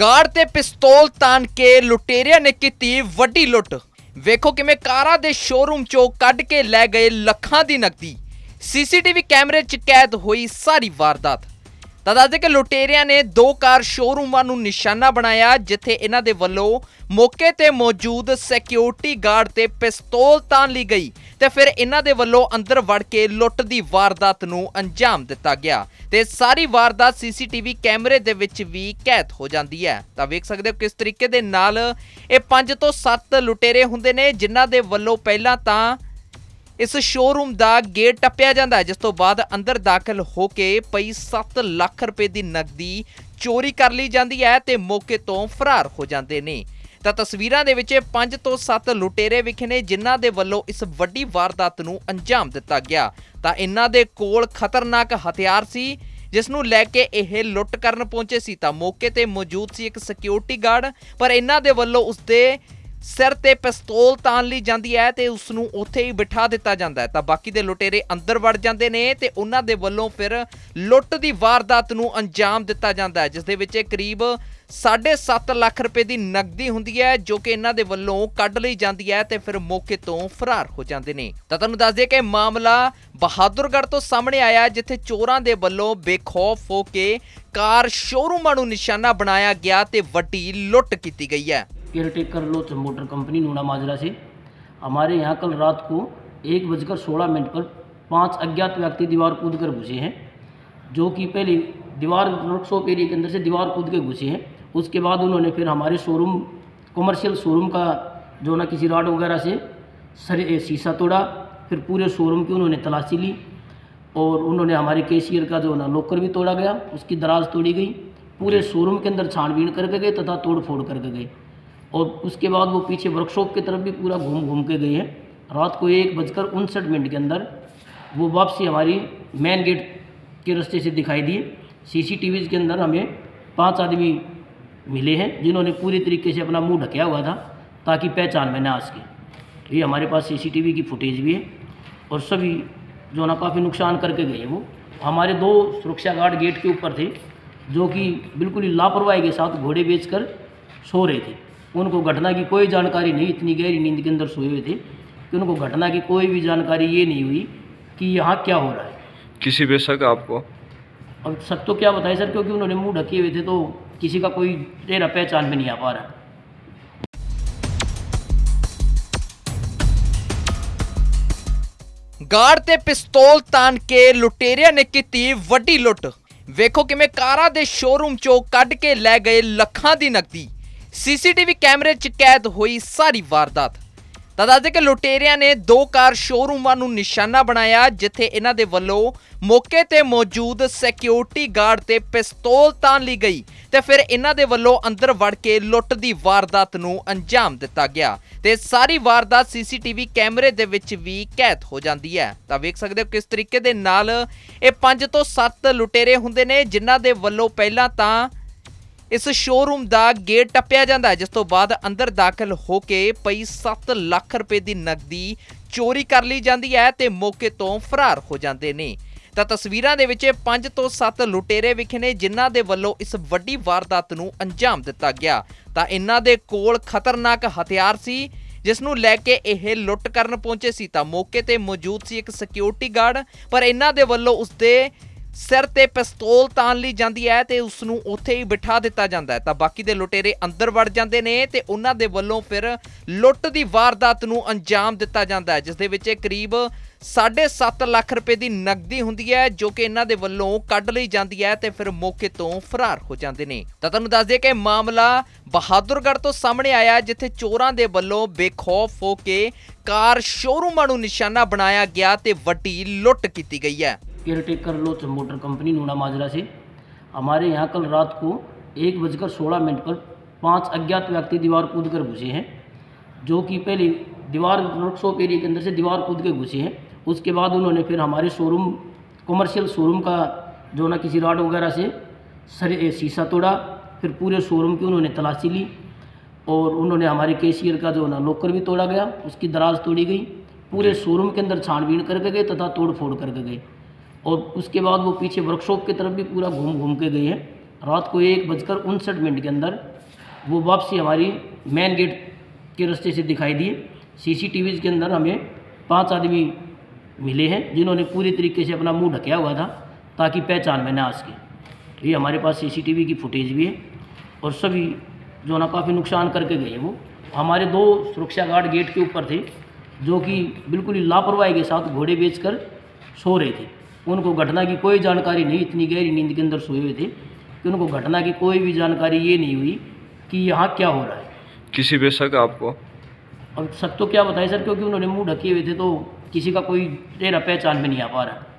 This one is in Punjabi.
ਗਾਰਡ ਤੇ ਪਿਸਤੌਲ ਤਾਨ ਕੇ ਲੁਟੇਰਿਆਂ ਨੇ ਕੀਤੀ ਵੱਡੀ ਲੁੱਟ ਵੇਖੋ ਕਿਵੇਂ ਕਾਰਾਂ ਦੇ ਸ਼ੋਰੂਮ ਚੋਂ ਕੱਢ ਕੇ ਲੈ ਗਏ ਲੱਖਾਂ ਦੀ ਨਕਦੀ ਸੀਸੀਟੀਵੀ ਕੈਮਰੇ 'ਚ ਕੈਦ ਹੋਈ ਸਾਰੀ ਵਾਰਦਾਤ ਤਾਂ ਦੇ ਕਿ ਲੁਟੇਰਿਆਂ ਨੇ ਦੋ ਕਾਰ ਸ਼ੋਰੂਮਾਂ ਨੂੰ ਨਿਸ਼ਾਨਾ ਬਣਾਇਆ ਜਿੱਥੇ ਇਹਨਾਂ ਦੇ ਵੱਲੋਂ ਮੌਕੇ ਤੇ ਮੌਜੂਦ ਸਿਕਿਉਰਿਟੀ ਗਾਰਡ ਤੇ ਪਿਸਤੌਲ ਤਾਨ ਲਈ ਗਈ ਤੇ ਫਿਰ ਇਹਨਾਂ ਦੇ ਵੱਲੋਂ ਅੰਦਰ ਵੜ ਕੇ ਲੁੱਟ ਦੀ ਵਾਰਦਾਤ ਨੂੰ ਅੰਜਾਮ ਦਿੱਤਾ ਗਿਆ ਤੇ ਸਾਰੀ ਵਾਰਦਾਤ ਸੀਸੀਟੀਵੀ ਕੈਮਰੇ ਦੇ ਵਿੱਚ ਵੀ ਕੈਦ ਹੋ ਜਾਂਦੀ ਹੈ ਤਾਂ ਵੇਖ ਸਕਦੇ ਹੋ ਕਿਸ ਤਰੀਕੇ ਦੇ ਨਾਲ ਇਹ 5 ਤੋਂ 7 ਲੁਟੇਰੇ ਹੁੰਦੇ ਨੇ ਜਿਨ੍ਹਾਂ ਦੇ ਵੱਲੋਂ ਪਹਿਲਾਂ ਤਾਂ ਇਸ ਸ਼ੋਰੂਮ ਦਾ ਗੇਟ ਟੱਪਿਆ ਜਾਂਦਾ ਜਿਸ ਤੋਂ ਬਾਅਦ ਅੰਦਰ ਦਾਖਲ ਹੋ ਕੇ ਪਈ 7 ਲੱਖ ਰੁਪਏ ਦੀ ਨਕਦੀ ਚੋਰੀ ਕਰ ਲਈ ਜਾਂਦੀ ਹੈ ਤੇ ਮੌਕੇ ਤੋਂ ਫਰਾਰ ਹੋ ਜਾਂਦੇ ਨੇ ਤਾਂ ਤਸਵੀਰਾਂ ਦੇ ਵਿੱਚ 5 ਤੋਂ 7 ਲੁਟੇਰੇ ਵਿਖੇ ਨੇ ਜਿਨ੍ਹਾਂ ਦੇ ਵੱਲੋਂ ਇਸ ਵੱਡੀ ਵਾਰਦਾਤ ਨੂੰ ਅੰਜਾਮ ਦਿੱਤਾ ਗਿਆ ਤਾਂ ਇਹਨਾਂ ਦੇ ਕੋਲ ਖਤਰਨਾਕ ਹਥਿਆਰ ਸੀ ਜਿਸ ਨੂੰ ਲੈ ਕੇ ਇਹ ਲੁੱਟ ਕਰਨ ਪਹੁੰਚੇ ਸੀ ਤਾਂ ਮੌਕੇ ਤੇ ਮੌਜੂਦ ਸੀ ਇੱਕ ਸਿਕਿਉਰਿਟੀ ਗਾਰਡ ਪਰ ਇਹਨਾਂ ਦੇ ਵੱਲੋਂ ਉਸਤੇ ਸਿਰ ਤੇ ਪਿਸਤੌਲ ਤਾਨ ਲਈ ਜਾਂਦੀ ਹੈ ਤੇ ਉਸ ਨੂੰ ਉੱਥੇ ਹੀ ਬਿਠਾ ਦਿੱਤਾ ਜਾਂਦਾ ਹੈ ਤਾਂ ਬਾਕੀ ਦੇ ਲੁਟੇਰੇ ਅੰਦਰ ਵੜ ਜਾਂਦੇ ਨੇ ਤੇ ਉਹਨਾਂ ਦੇ ਵੱਲੋਂ ਫਿਰ ਲੁੱਟ ਦੀ ਵਾਰਦਾਤ ਨੂੰ ਅੰਜਾਮ ਦਿੱਤਾ ਜਾਂਦਾ ਹੈ ਜਿਸ ਦੇ ਵਿੱਚ ਕਰੀਬ 7.5 ਲੱਖ ਰੁਪਏ ਦੀ ਨਕਦੀ ਹੁੰਦੀ ਹੈ ਜੋ ਕਿ ਇਹਨਾਂ ਦੇ ਵੱਲੋਂ ਕੱਢ ਲਈ ਜਾਂਦੀ ਹੈ ਤੇ ਫਿਰ ਮੌਕੇ ਤੋਂ ਫਰਾਰ ਹੋ ਜਾਂਦੇ ਨੇ ਤਾਂ ਤੁਹਾਨੂੰ ਦੱਸ ਦਈਏ ਕਿ ਮਾਮਲਾ ਬਹਾਦਰਗੜ੍ਹ ਤੋਂ ਸਾਹਮਣੇ ਆਇਆ ਜਿੱਥੇ ਚੋਰਾਂ ਦੇ ਵੱਲੋਂ ਬੇਖੌਫ ਹੋ ਕੇ ਕਾਰ ਸ਼ੋਰੂਮਾਂ ਨੂੰ ਨਿਸ਼ਾਨਾ ਬਣਾਇਆ ਗਿਆ ਤੇ ਵੱਡੀ ਲੁੱਟ ਕੀਤੀ ਗਈ ਹੈ केयरटेकर लोथ मोटर कंपनी नूना माजरा से हमारे यहाँ कल रात को एक बजकर सोलह मिनट पर पांच अज्ञात व्यक्ति दीवार कूद कर घुसे हैं जो कि पहले दीवार वर्कशॉप एरिए के अंदर से दीवार कूद के घुसे हैं उसके बाद उन्होंने फिर हमारे शोरूम कमर्शियल शोरूम का जो ना किसी राड वगैरह से सर शीशा तोड़ा फिर पूरे शोरूम की उन्होंने तलाशी ली और उन्होंने हमारे कैशियर का जो ना लोकर भी तोड़ा गया उसकी दराज तोड़ी गई पूरे शोरूम के अंदर छानबीन करके गए तथा तोड़ फोड़ करके गए और उसके बाद वो पीछे वर्कशॉप की तरफ भी पूरा घूम घूम के गए हैं रात को एक बजकर उनसठ मिनट के अंदर वो वापसी हमारी मेन गेट के रास्ते से दिखाई दिए सीसीटीवीज के अंदर हमें पांच आदमी मिले हैं जिन्होंने पूरी तरीके से अपना मुंह ढकया हुआ था ताकि पहचान में ना आ सके ये हमारे पास सीसीटीवी की फुटेज भी है और सभी जो ना काफ़ी नुकसान करके गए वो हमारे दो सुरक्षा गार्ड गेट के ऊपर थे जो कि बिल्कुल ही लापरवाही के साथ घोड़े कर सो रहे थे उनको घटना की कोई जानकारी नहीं इतनी गहरी नींद के अंदर सोए हुए थे कि उनको घटना की कोई भी जानकारी ये नहीं हुई कि यहाँ क्या हो रहा है किसी पे शक आपको अब शक तो क्या बताए सर क्योंकि उन्होंने मुंह ढके हुए थे तो किसी का कोई चेहरा पहचान में नहीं आ पा रहा ਗਾਰਡ ਤੇ ਪਿਸਤੌਲ ਤਾਨ ਕੇ ਲੁਟੇਰਿਆਂ ਨੇ ਕੀਤੀ ਵੱਡੀ ਲੁੱਟ ਵੇਖੋ ਕਿਵੇਂ ਕਾਰਾਂ ਦੇ ਸ਼ੋਰੂਮ ਚੋਂ ਕੱਢ ਕੇ ਲੈ ਗਏ ਲੱਖਾਂ ਦੀ ਨਕਦੀ ਸੀਸੀਟੀਵੀ ਕੈਮਰੇ 'ਚ ਕੈਦ ਹੋਈ ਸਾਰੀ ਵਾਰਦਾਤ ਤਾਂ ਦੱਸਦੇ ਕਿ ਲੁਟੇਰਿਆਂ ਨੇ ਦੋ ਕਾਰ ਸ਼ੋਰੂਮਾਂ ਨੂੰ ਨਿਸ਼ਾਨਾ ਬਣਾਇਆ ਜਿੱਥੇ ਇਹਨਾਂ ਦੇ ਵੱਲੋਂ ਮੌਕੇ ਤੇ ਮੌਜੂਦ ਸਿਕਿਉਰਿਟੀ ਗਾਰਡ ਤੇ ਪਿਸਤੌਲ ਤਾਨ ਲਈ ਗਈ ਤੇ ਫਿਰ ਇਹਨਾਂ ਦੇ ਵੱਲੋਂ ਅੰਦਰ ਵੜ ਕੇ ਲੁੱਟ ਦੀ ਵਾਰਦਾਤ ਨੂੰ ਅੰਜਾਮ ਦਿੱਤਾ ਗਿਆ ਤੇ ਸਾਰੀ ਵਾਰਦਾਤ ਸੀਸੀਟੀਵੀ ਕੈਮਰੇ ਦੇ ਵਿੱਚ ਵੀ ਕੈਦ ਹੋ ਜਾਂਦੀ ਹੈ ਤਾਂ ਵੇਖ ਸਕਦੇ ਹੋ ਕਿਸ ਤਰੀਕੇ ਦੇ ਨਾਲ ਇਹ 5 ਤੋਂ 7 ਲੁਟੇਰੇ ਹੁੰਦੇ ਨੇ ਜਿਨ੍ਹਾਂ ਦੇ ਵੱਲੋਂ ਪਹਿਲਾਂ ਤਾਂ ਇਸ ਸ਼ੋਰੂਮ ਦਾ ਗੇਟ ਟੱਪਿਆ ਜਾਂਦਾ ਜਿਸ ਤੋਂ ਬਾਅਦ ਅੰਦਰ ਦਾਖਲ ਹੋ ਕੇ ਪਈ 7 ਲੱਖ ਰੁਪਏ ਦੀ ਨਕਦੀ ਚੋਰੀ ਕਰ ਲਈ ਜਾਂਦੀ ਹੈ ਤੇ ਮੌਕੇ ਤੋਂ ਫਰਾਰ ਹੋ ਜਾਂਦੇ ਨੇ ਤਾਂ ਤਸਵੀਰਾਂ ਦੇ ਵਿੱਚ 5 ਤੋਂ 7 ਲੁਟੇਰੇ ਵਿਖੇ ਨੇ ਜਿਨ੍ਹਾਂ ਦੇ ਵੱਲੋਂ ਇਸ ਵੱਡੀ ਵਾਰਦਾਤ ਨੂੰ ਅੰਜਾਮ ਦਿੱਤਾ ਗਿਆ ਤਾਂ ਇਹਨਾਂ ਦੇ ਕੋਲ ਖਤਰਨਾਕ ਹਥਿਆਰ ਸੀ ਜਿਸ ਨੂੰ ਲੈ ਕੇ ਇਹ ਲੁੱਟ ਕਰਨ ਪਹੁੰਚੇ ਸੀ ਤਾਂ ਮੌਕੇ ਤੇ ਮੌਜੂਦ ਸੀ ਇੱਕ ਸਿਕਿਉਰਿਟੀ ਗਾਰਡ ਪਰ ਇਹਨਾਂ ਦੇ ਵੱਲੋਂ ਉਸ ਦੇ ਸਿਰ ਤੇ ਪਿਸਤੌਲ ਤਾਨ ਲਈ ਜਾਂਦੀ ਹੈ ਤੇ ਉਸ ਨੂੰ ਉੱਥੇ ਹੀ ਬਿਠਾ ਦਿੱਤਾ ਜਾਂਦਾ ਹੈ ਤਾਂ ਬਾਕੀ ਦੇ ਲੁਟੇਰੇ ਅੰਦਰ ਵੜ ਜਾਂਦੇ ਨੇ ਤੇ ਉਹਨਾਂ ਦੇ ਵੱਲੋਂ ਫਿਰ ਲੁੱਟ ਦੀ ਵਾਰਦਾਤ ਨੂੰ ਅੰਜਾਮ ਦਿੱਤਾ ਜਾਂਦਾ ਹੈ ਜਿਸ ਦੇ ਵਿੱਚ ਕਰੀਬ 7.5 ਲੱਖ ਰੁਪਏ ਦੀ ਨਕਦੀ ਹੁੰਦੀ ਹੈ ਜੋ ਕਿ ਇਹਨਾਂ ਦੇ ਵੱਲੋਂ ਕੱਢ ਲਈ ਜਾਂਦੀ ਹੈ ਤੇ ਫਿਰ ਮੌਕੇ ਤੋਂ ਫਰਾਰ ਹੋ ਜਾਂਦੇ ਨੇ ਤਾਂ ਤੁਹਾਨੂੰ ਦੱਸ ਦਈਏ ਕਿ ਮਾਮਲਾ ਬਹਾਦਰਗੜ੍ਹ ਤੋਂ ਸਾਹਮਣੇ ਆਇਆ ਜਿੱਥੇ ਚੋਰਾਂ ਦੇ ਵੱਲੋਂ ਬੇਖੌਫ ਹੋ ਕੇ ਕਾਰ ਸ਼ੋਰੂਮ ਨੂੰ ਨਿਸ਼ਾਨਾ ਬਣਾਇਆ ਗਿਆ ਤੇ ਵੱਡੀ ਲੁੱਟ ਕੀਤੀ ਗਈ ਹੈ कर लो मोटर कंपनी नूना माजरा से हमारे यहाँ कल रात को एक बजकर सोलह मिनट पर पांच अज्ञात व्यक्ति दीवार कूद कर घुसे हैं जो कि पहले दीवार वर्कशॉप एरिया के अंदर से दीवार कूद के घुसे हैं उसके बाद उन्होंने फिर हमारे शोरूम कमर्शियल शोरूम का जो ना किसी राड वगैरह से सर शीशा तोड़ा फिर पूरे शोरूम की उन्होंने तलाशी ली और उन्होंने हमारे कैशियर का जो ना लोकर भी तोड़ा गया उसकी दराज तोड़ी गई पूरे शोरूम के अंदर छानबीन करके गए तथा तोड़ फोड़ करके गए और उसके बाद वो पीछे वर्कशॉप की तरफ भी पूरा घूम घूम के गई है रात को एक बजकर उनसठ मिनट के अंदर वो वापसी हमारी मेन गेट के रास्ते से दिखाई दिए सीसीटीवी के अंदर हमें पांच आदमी मिले हैं जिन्होंने पूरी तरीके से अपना मुंह ढकया हुआ था ताकि पहचान में ना आ सके तो ये हमारे पास सीसीटीवी की फुटेज भी है और सभी जो ना काफ़ी नुकसान करके गए वो हमारे दो सुरक्षा गार्ड गेट के ऊपर थे जो कि बिल्कुल ही लापरवाही के साथ घोड़े बेच सो रहे थे उनको घटना की कोई जानकारी नहीं इतनी गहरी नींद के अंदर सोए हुए थे कि उनको घटना की कोई भी जानकारी ये नहीं हुई कि यहाँ क्या हो रहा है किसी पे शक आपको अब शक तो क्या बताए सर क्योंकि उन्होंने मुँह ढके हुए थे तो किसी का कोई चेहरा पहचान में नहीं आ पा रहा